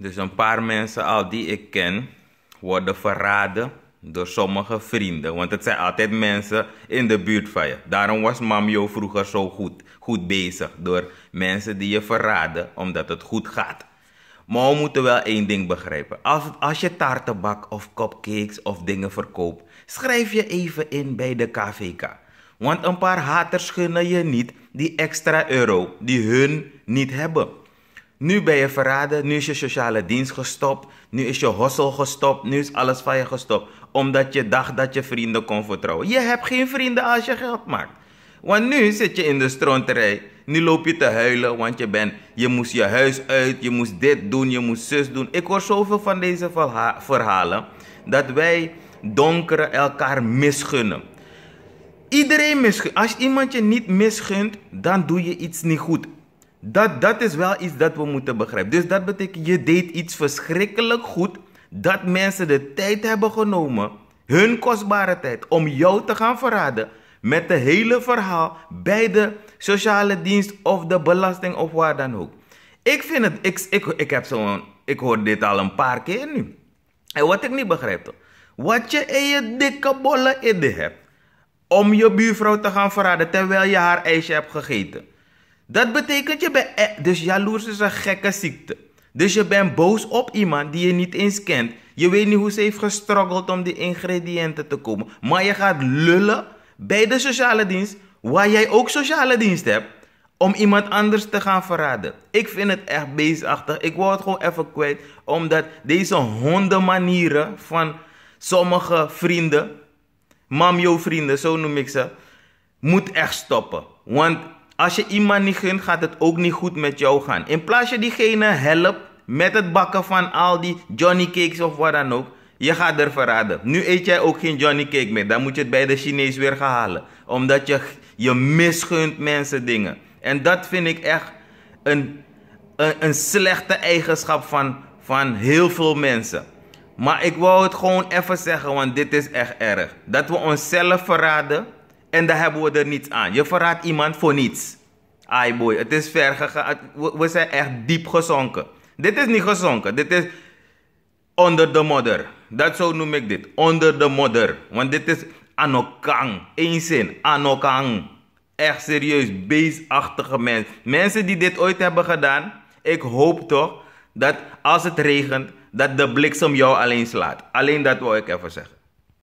Dus een paar mensen al die ik ken worden verraden door sommige vrienden. Want het zijn altijd mensen in de buurt van je. Daarom was Mamio vroeger zo goed, goed bezig. Door mensen die je verraden omdat het goed gaat. Maar we moeten wel één ding begrijpen. Als, als je taartenbak of cupcakes of dingen verkoopt, schrijf je even in bij de KVK. Want een paar haters gunnen je niet die extra euro die hun niet hebben. Nu ben je verraden, nu is je sociale dienst gestopt, nu is je hossel gestopt, nu is alles van je gestopt. Omdat je dacht dat je vrienden kon vertrouwen. Je hebt geen vrienden als je geld maakt. Want nu zit je in de stronterij. Nu loop je te huilen, want je, bent, je moest je huis uit, je moest dit doen, je moest zus doen. Ik hoor zoveel van deze verhalen dat wij donkeren elkaar misgunnen. Iedereen misgunt. Als iemand je niet misgunt, dan doe je iets niet goed. Dat, dat is wel iets dat we moeten begrijpen. Dus dat betekent, je deed iets verschrikkelijk goed dat mensen de tijd hebben genomen, hun kostbare tijd, om jou te gaan verraden met het hele verhaal bij de sociale dienst of de belasting of waar dan ook. Ik vind het, ik, ik, ik, heb zo'n, ik hoor dit al een paar keer nu. En wat ik niet begrijp toch, wat je in je dikke bolle idee hebt om je buurvrouw te gaan verraden terwijl je haar ijsje hebt gegeten. Dat betekent je bent. Eh, dus jaloers is een gekke ziekte. Dus je bent boos op iemand die je niet eens kent. Je weet niet hoe ze heeft gestroggeld om die ingrediënten te komen. Maar je gaat lullen bij de sociale dienst, waar jij ook sociale dienst hebt, om iemand anders te gaan verraden. Ik vind het echt beestachtig. Ik wou het gewoon even kwijt, omdat deze honden manieren van sommige vrienden, mamjo vrienden, zo noem ik ze, moet echt stoppen. Want als je iemand niet gunt, gaat het ook niet goed met jou gaan. In plaats je diegene helpt met het bakken van al die Johnny cakes of wat dan ook, je gaat er verraden. Nu eet jij ook geen Johnny cake meer. Dan moet je het bij de Chinees weer gaan halen. Omdat je, je misgunt mensen dingen. En dat vind ik echt een, een, een slechte eigenschap van, van heel veel mensen. Maar ik wou het gewoon even zeggen, want dit is echt erg. Dat we onszelf verraden en daar hebben we er niets aan. Je verraadt iemand voor niets. Ai boy, het is ver gegaan. We zijn echt diep gezonken. Dit is niet gezonken. Dit is onder de modder. Dat zo noem ik dit. Onder de modder. Want dit is anokang. Eén zin. Anokang. Echt serieus. Beestachtige mensen. Mensen die dit ooit hebben gedaan. Ik hoop toch dat als het regent, dat de bliksem jou alleen slaat. Alleen dat wil ik even zeggen.